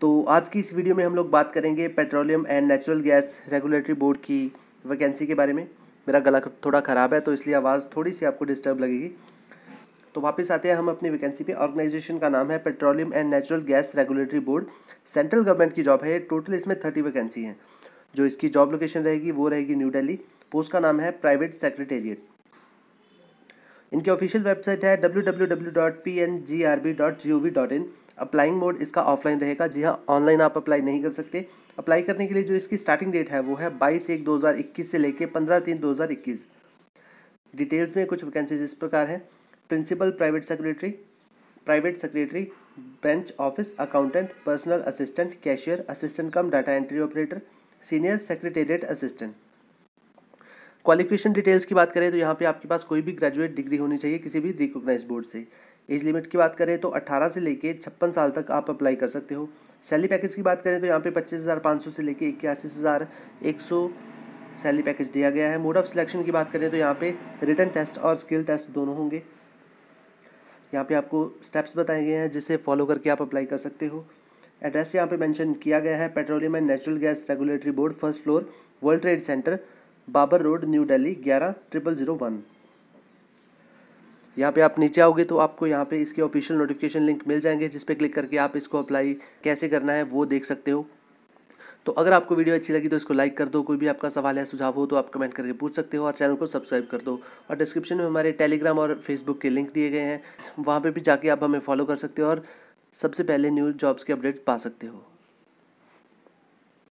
तो आज की इस वीडियो में हम लोग बात करेंगे petroleum and natural gas regulatory board की वैकेंसी के बारे में मेरा गला थोड़ा ख़राब है तो इसलिए आवाज़ थोड़ी सी आपको डिस्टर्ब लगेगी तो वापस आते हैं हम अपनी वैकेंसी पे ऑर्गेनाइजेशन का नाम है petroleum and natural gas regulatory board central government की जॉब है टोटल इसमें थर्टी वैकेंसी हैं जो इसकी जॉब लोकेशन रहेगी वो रहेगी न्यू डेली पोस्ट का नाम है प्राइवेट सेक्रेटेरिएट इनकी ऑफिशियल वेबसाइट है W W W dot P N G R B dot G O V dot in applying mode इसका ऑफलाइन रहेगा जी हाँ ऑनलाइन आप अप्लाई नहीं कर सकते अप्लाई करने के लिए जो इसकी स्टार्टिंग डेट है वो है बाईस एक इक्कीस से लेकर पंद्रह तीन इक्कीस डिटेल्स में कुछ वैकेंसीज इस प्रकार हैं principal private secretary private secretary bench office accountant personal assistant cashier assistant cum data entry operator senior secretariat assistant qualification details की बात करें तो यहाँ पे आपके पास कोई भी ग्रेजुएट डिग्री होनी चाहिए किसी भी रिकोगनाइज बोर्ड से एज लिमिट की बात करें तो 18 से लेके छप्पन साल तक आप अप्लाई कर सकते हो सैलरी पैकेज की बात करें तो यहाँ पे पच्चीस हज़ार पाँच सौ से लेके इक्यासी हज़ार एक सौ सैलरी पैकेज दिया गया है मोड ऑफ सिलेक्शन की बात करें तो यहाँ पे रिटर्न टेस्ट और स्किल टेस्ट दोनों होंगे यहाँ पे आपको स्टेप्स बताए गए हैं जिसे फॉलो करके आप अप्लाई कर सकते हो एड्रेस यहाँ पे मेंशन किया गया है petroleum and natural gas regulatory board first floor world trade centre Babar road new Delhi ग्यारह ट्रिपल ज़ीरो वन यहाँ पे आप नीचे आओगे तो आपको यहाँ पे इसके ऑफिशियल नोटिफिकेशन लिंक मिल जाएंगे जिस पे क्लिक करके आप इसको अप्लाई कैसे करना है वो देख सकते हो तो अगर आपको वीडियो अच्छी लगी तो इसको लाइक कर दो कोई भी आपका सवाल है सुझाव हो तो आप कमेंट करके पूछ सकते हो और चैनल को सब्सक्राइब कर दो और डिस्क्रिप्शन में हमारे टेलीग्राम और फेसबुक के लिंक दिए गए हैं वहाँ पर भी जाके आप हमें फॉलो कर सकते हो और सबसे पहले न्यू जॉब्स के अपडेट पा सकते हो